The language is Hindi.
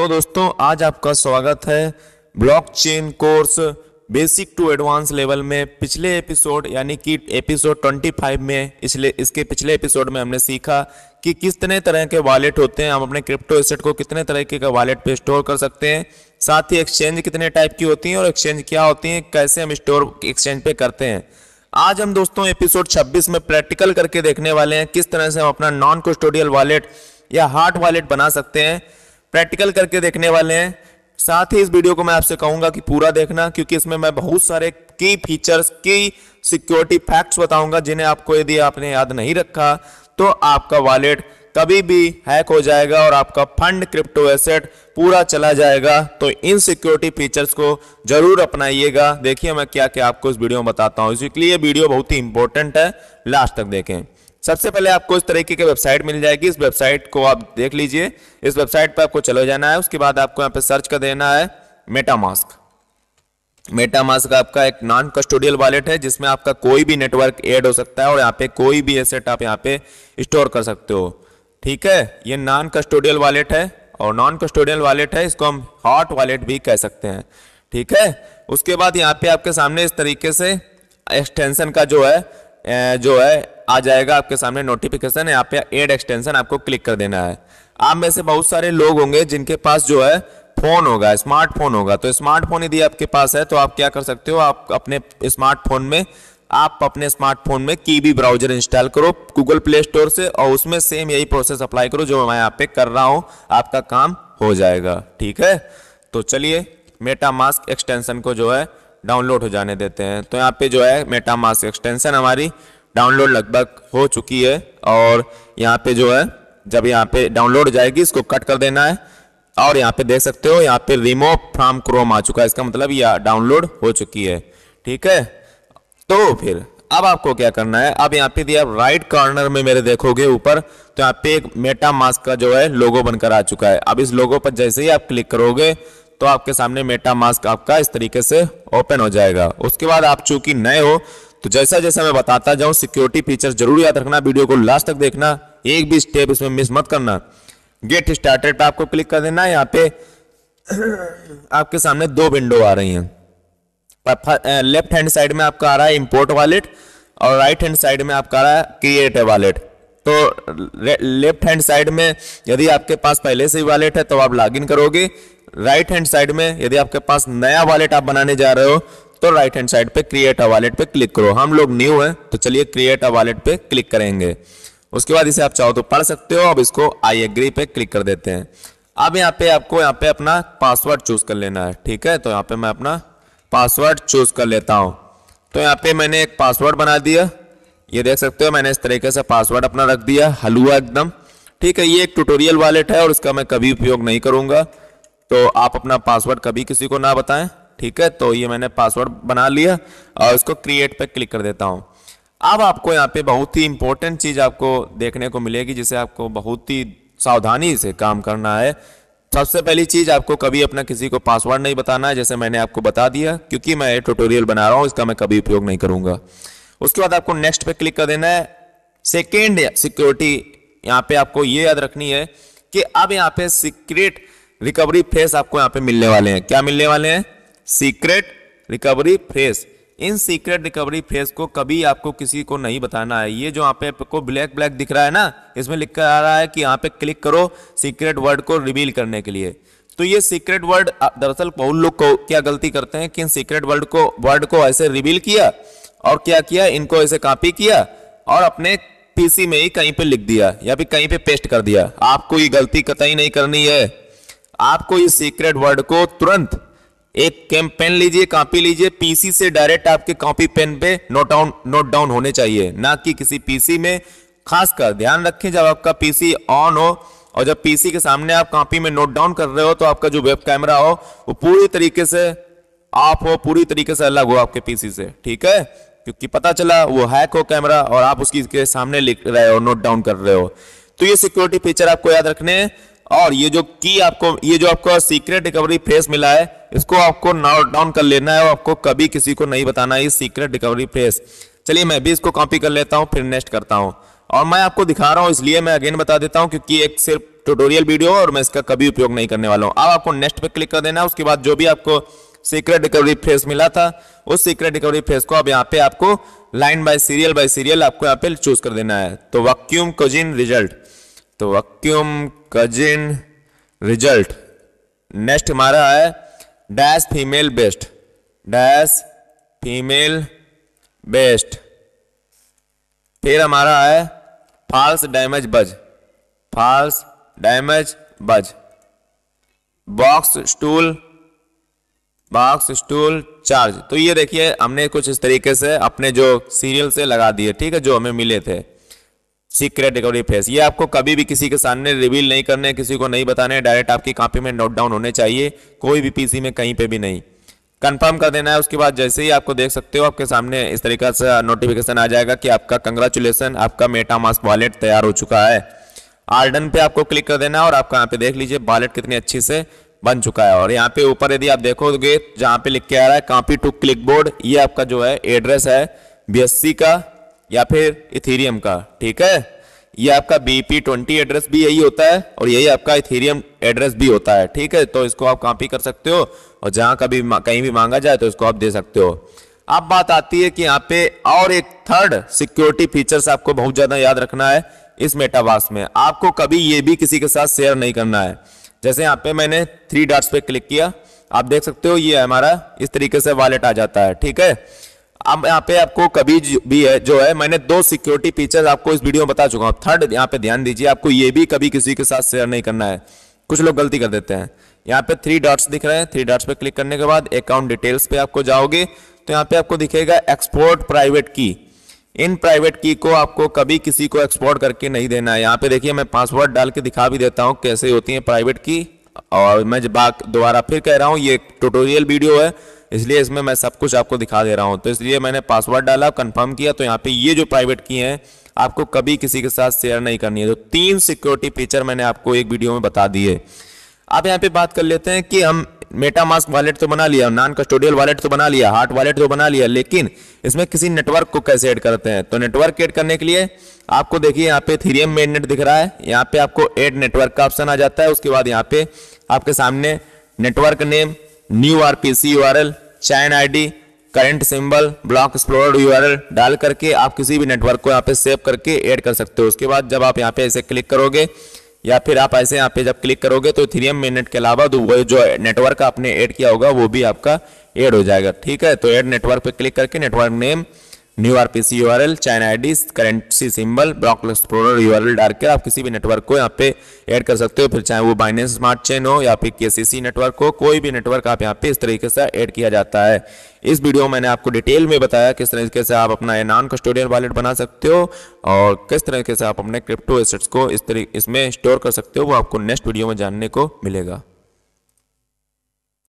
तो दोस्तों आज आपका स्वागत है blockchain course basic to advance level में पिछले एपिसोड यानी कि एपिसोड 25 में इसलिए इसके पिछले एपिसोड में हमने सीखा कि किस तरह के वॉलेट होते हैं हम अपने क्रिप्टो एसेट को कितने तरीके का वॉलेट पे स्टोर कर सकते हैं साथ ही एक्सचेंज कितने टाइप की होती हैं और एक्सचेंज क्या होती हैं कैसे हम स्टोर एक्सचेंज पे करते हैं आज हम दोस्तों एपिसोड 26 में प्रैक्टिकल करके देखने वाले हैं किस तरह से हम अपना नॉन कस्टोडियल वॉलेट या हार्ट वॉलेट बना सकते हैं प्रैक्टिकल करके देखने वाले हैं साथ ही इस वीडियो को मैं आपसे कहूंगा कि पूरा देखना क्योंकि इसमें मैं बहुत सारे की फीचर्स की सिक्योरिटी फैक्ट्स बताऊंगा जिन्हें आपको यदि आपने याद नहीं रखा तो आपका वॉलेट कभी भी हैक हो जाएगा और आपका फंड क्रिप्टो एसेट पूरा चला जाएगा तो इन सिक्योरिटी फीचर्स को जरूर अपनाइएगा देखिए मैं क्या क्या आपको इस वीडियो में बताता हूँ इसलिए वीडियो बहुत ही इंपॉर्टेंट है लास्ट तक देखें सबसे पहले आपको इस तरीके की वेबसाइट मिल जाएगी इस वेबसाइट को आप देख लीजिए इस वेबसाइट पर आपको चले जाना है उसके बाद आपको यहाँ पे सर्च कर देना है मेटामास्क मेटामास्क आपका एक नॉन कस्टोडियल वॉलेट है जिसमें आपका कोई भी नेटवर्क ऐड हो सकता है और यहाँ पे कोई भी एसेट आप यहाँ पे स्टोर कर सकते हो ठीक है ये नॉन कस्टोडियल वॉलेट है और नॉन कस्टोडियल वॉलेट है इसको हम हॉट वॉलेट भी कह सकते हैं ठीक है उसके बाद यहाँ पे आपके सामने इस तरीके से एक्सटेंशन का जो है जो है आ जाएगा आपके सामने नोटिफिकेशन यहाँ पे एड एक्सटेंशन आपको क्लिक कर देना है आप में से बहुत सारे लोग होंगे जिनके पास जो है फोन होगा स्मार्टफोन होगा तो स्मार्टफोन यदि आपके पास है तो आप क्या कर सकते हो आप अपने स्मार्टफोन में आप अपने स्मार्टफोन में कीवी ब्राउजर इंस्टॉल करो गूगल प्ले स्टोर से और उसमें सेम यही प्रोसेस अप्लाई करो जो मैं यहाँ पे कर रहा हूँ आपका काम हो जाएगा ठीक है तो चलिए मेटा मास्क एक्सटेंशन को जो है डाउनलोड हो जाने देते हैं तो यहाँ पे जो है मास्क एक्सटेंशन हमारी डाउनलोड लगभग हो चुकी है और यहाँ पे जो है जब यहाँ पे डाउनलोड जाएगी इसको कट कर देना है और यहाँ पे देख सकते हो यहाँ पे रिमोव फ्रॉम क्रोम आ चुका है इसका मतलब यह डाउनलोड हो चुकी है ठीक है तो फिर अब आपको क्या करना है अब यहाँ पे दिया राइट कॉर्नर में मेरे देखोगे ऊपर तो यहाँ पे एक मेटा मास्क का जो है लोगो बनकर आ चुका है अब इस लोगो पर जैसे ही आप क्लिक करोगे तो आपके सामने मेटा मास्क आपका इस तरीके से ओपन हो जाएगा उसके बाद आप चूंकि नए हो तो जैसा जैसा मैं बताता जाऊं सिक्योरिटी फीचर जरूर याद रखना वीडियो को लास्ट तक देखना एक भी स्टेप इसमें मिस मत करना गेट स्टार्टेड पे आपको क्लिक कर देना है यहाँ पे आपके सामने दो विंडो आ रही हैं लेफ्ट हैंड साइड में आपका आ रहा है इंपोर्ट वॉलेट और राइट हैंड साइड में आपका आ रहा है क्रिएट वॉलेट तो लेफ्ट हैंड साइड में यदि आपके पास पहले से ही वॉलेट है तो आप लॉगिन करोगे राइट हैंड साइड में यदि आपके पास नया वॉलेट आप बनाने जा रहे हो तो राइट हैंड साइड पे क्रिएट अ वॉलेट पे क्लिक करो हम लोग न्यू हैं तो चलिए क्रिएट अ वॉलेट पे क्लिक करेंगे उसके बाद इसे आप चाहो तो पढ़ सकते हो अब इसको आई एग्री पे क्लिक कर देते हैं अब यहाँ पे आपको यहाँ पे अपना पासवर्ड चूज कर लेना है ठीक है तो यहाँ पे मैं अपना पासवर्ड चूज कर लेता हूँ तो यहाँ पे मैंने एक पासवर्ड बना दिया ये देख सकते हो मैंने इस तरीके से पासवर्ड अपना रख दिया हलुआ एकदम ठीक है ये एक ट्यूटोरियल वॉलेट है और इसका मैं कभी उपयोग नहीं करूंगा तो आप अपना पासवर्ड कभी किसी को ना बताएं ठीक है तो ये मैंने पासवर्ड बना लिया और इसको क्रिएट पर क्लिक कर देता हूँ अब आपको यहाँ पे बहुत ही इंपॉर्टेंट चीज़ आपको देखने को मिलेगी जिसे आपको बहुत ही सावधानी से काम करना है सबसे पहली चीज़ आपको कभी अपना किसी को पासवर्ड नहीं बताना है जैसे मैंने आपको बता दिया क्योंकि मैं ये ट्यूटोरियल बना रहा हूँ इसका मैं कभी उपयोग नहीं करूँगा उसके बाद आपको नेक्स्ट पे क्लिक कर देना है सेकेंड सिक्योरिटी यहाँ पे आपको ये याद रखनी है कि अब यहाँ पे सीक्रेट रिकवरी फेस आपको यहाँ पे मिलने वाले हैं क्या मिलने वाले हैं सीक्रेट रिकवरी फेस इन सीक्रेट रिकवरी फेस को कभी आपको किसी को नहीं बताना है ये जो यहाँ पे आपको ब्लैक ब्लैक दिख रहा है ना इसमें लिख कर आ रहा है कि यहाँ पे क्लिक करो सीक्रेट वर्ड को रिवील करने के लिए तो ये सीक्रेट वर्ड दरअसल बहुत लोग को क्या गलती करते हैं कि इन सीक्रेट वर्ड को वर्ड को ऐसे रिवील किया और क्या किया इनको ऐसे कॉपी किया और अपने पीसी में ही कहीं पे लिख दिया या फिर कहीं पे पेस्ट कर दिया आपको ये गलती कतई नहीं करनी है आपको इस सीक्रेट वर्ड को तुरंत एक कैम पेन लीजिए कॉपी लीजिए पीसी से डायरेक्ट आपके कॉपी पेन पे नोट डाउन नोट डाउन होने चाहिए ना कि किसी पीसी में खासकर ध्यान रखें जब आपका पीसी ऑन हो और जब पीसी के सामने आप कॉपी में नोट डाउन कर रहे हो तो आपका जो वेब कैमरा हो वो पूरी तरीके से आप हो पूरी तरीके से अलग हो आपके पीसी से ठीक है क्योंकि पता चला वो हैक हो कैमरा और आप उसकी के सामने लिख रहे हो नोट डाउन कर रहे हो तो ये सिक्योरिटी फीचर आपको याद रखने हैं और ये जो की आपको ये जो आपको सीक्रेट रिकवरी फ्रेस मिला है इसको आपको नोट डाउन कर लेना है और आपको कभी किसी को नहीं बताना है ये सीक्रेट रिकवरी फ्रेस चलिए मैं भी इसको कॉपी कर लेता हूँ फिर नेक्स्ट करता हूँ और मैं आपको दिखा रहा हूँ इसलिए मैं अगेन बता देता हूँ क्योंकि एक सिर्फ ट्यूटोरियल वीडियो और मैं इसका कभी उपयोग नहीं करने वाला हूँ अब आपको नेक्स्ट पे क्लिक कर देना है उसके बाद जो भी आपको सीक्रेट रिकवरी फेस मिला था उस सीक्रेट रिकवरी फेस को अब यहाँ पे आपको line by serial by serial आपको यहाँ पे चूज कर देना है तो वक्यूम कोजिन रिजल्ट तो वक्यूम कजिन रिजल्ट नेक्स्ट हमारा है dash female best dash female best फिर हमारा है false damage buzz false damage buzz box stool box stool charge तो ये देखिए हमने कुछ इस तरीके से अपने जो सीरियल से लगा दिए ठीक है जो हमें मिले थे सीक्रेट रिकवरी फेस ये आपको कभी भी किसी के सामने रिवील नहीं करने किसी को नहीं बताने डायरेक्ट आपकी कॉपी में नोट डाउन होने चाहिए कोई भी पीसी में कहीं पे भी नहीं कंफर्म कर देना है उसके बाद जैसे ही आपको देख सकते हो आपके सामने इस तरीके से नोटिफिकेशन आ जाएगा कि आपका कंग्रेचुलेसन आपका मेटामास्क वॉलेट तैयार हो चुका है आर्डन पे आपको क्लिक कर देना और आपका यहाँ पे देख लीजिए वॉलेट कितनी अच्छी से बन चुका है और यहाँ पे ऊपर यदि आप देखोगे जहाँ पे लिख के आ रहा है कॉपी टू क्लिक बोर्ड ये आपका जो है एड्रेस है बी का या फिर इथेरियम का ठीक है ये आपका बीपी ट्वेंटी एड्रेस भी यही होता है और यही आपका इथेरियम एड्रेस भी होता है ठीक है तो इसको आप कॉपी कर सकते हो और जहां कभी कहीं भी मांगा जाए तो इसको आप दे सकते हो अब बात आती है कि यहाँ पे और एक थर्ड सिक्योरिटी फीचर्स आपको बहुत ज्यादा याद रखना है इस मेटावास में आपको कभी ये भी किसी के साथ शेयर नहीं करना है जैसे यहाँ पे मैंने थ्री डॉट्स पे क्लिक किया आप देख सकते हो ये हमारा इस तरीके से वॉलेट आ जाता है ठीक है अब यहाँ पे आपको कभी भी है जो है मैंने दो सिक्योरिटी फीचर्स आपको इस वीडियो में बता चुका हूँ थर्ड यहाँ पे ध्यान दीजिए आपको ये भी कभी किसी के साथ शेयर नहीं करना है कुछ लोग गलती कर देते हैं यहाँ पे थ्री डॉट्स दिख रहे हैं थ्री डॉट्स पे क्लिक करने के बाद अकाउंट डिटेल्स पे आपको जाओगे तो यहाँ पे आपको दिखेगा एक्सपोर्ट प्राइवेट की इन प्राइवेट की को आपको कभी किसी को एक्सपोर्ट करके नहीं देना है यहाँ पे देखिए मैं पासवर्ड डाल के दिखा भी देता हूँ कैसे होती है प्राइवेट की और मैं जब दोबारा फिर कह रहा हूँ ये ट्यूटोरियल वीडियो है इसलिए इसमें मैं सब कुछ आपको दिखा दे रहा हूँ तो इसलिए मैंने पासवर्ड डाला कंफर्म किया तो यहाँ पे ये जो प्राइवेट की हैं आपको कभी किसी के साथ शेयर नहीं करनी है तो तीन सिक्योरिटी फीचर मैंने आपको एक वीडियो में बता दिए आप यहाँ पे बात कर लेते हैं कि हम मास्क वॉलेट तो बना लिया नॉन कस्टोडियल वॉलेट तो बना लिया हार्ट वॉलेट तो बना लिया लेकिन इसमें किसी नेटवर्क को कैसे ऐड करते हैं तो नेटवर्क ऐड करने के लिए आपको देखिए यहाँ पे थीरियम मेन नेट दिख रहा है यहाँ पे आपको एड नेटवर्क का ऑप्शन आ जाता है उसके बाद यहाँ पे आपके सामने network name new R P C U R L chain I D current symbol block explore L डाल करके आप किसी भी नेटवर्क को यहाँ पे सेव करके ऐड कर सकते हो उसके बाद जब आप यहाँ पे ऐसे क्लिक करोगे या फिर आप ऐसे यहाँ पे जब क्लिक करोगे तो इथीरियम मिनट के अलावा जो नेटवर्क आपने ऐड किया होगा वो भी आपका ऐड हो जाएगा ठीक है तो ऐड नेटवर्क पे क्लिक करके network name new R P C U R L chain I D currency symbol block explorer L डाल कर आप किसी भी नेटवर्क को यहाँ पे ऐड कर सकते हो फिर चाहे वो बाइनेंस स्मार्ट चेन हो या फिर के सी सी नेटवर्क हो कोई भी नेटवर्क आप यहाँ पे इस तरीके से ऐड किया जाता है इस वीडियो में मैंने आपको डिटेल में बताया किस तरीके से आप अपना नॉन कस्टोडियल वॉलेट बना सकते हो और किस तरीके से आप अपने क्रिप्टो एसेट्स को इस तरीके इसमें स्टोर कर सकते हो वो आपको नेक्स्ट वीडियो में जानने को मिलेगा